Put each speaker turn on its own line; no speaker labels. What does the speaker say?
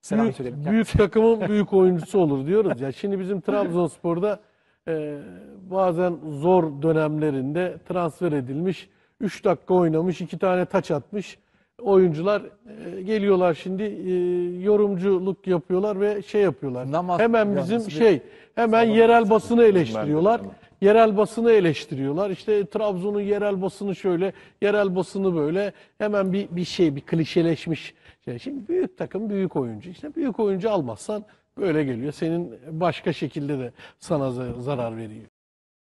Selam büyük, söyleyelim. Büyük takımın büyük oyuncusu olur diyoruz ya. Şimdi bizim Trabzonspor'da e, bazen zor dönemlerinde transfer edilmiş, 3 dakika oynamış, 2 tane taç atmış oyuncular e, geliyorlar şimdi e, yorumculuk yapıyorlar ve şey yapıyorlar. Namaz hemen bizim şey hemen yerel basını eleştiriyorlar yerel basını eleştiriyorlar. İşte Trabzon'un yerel basını şöyle, yerel basını böyle. Hemen bir, bir şey, bir klişeleşmiş şey. Şimdi büyük takım büyük oyuncu. İşte büyük oyuncu almazsan böyle geliyor. Senin başka şekilde de sana
zarar veriyor.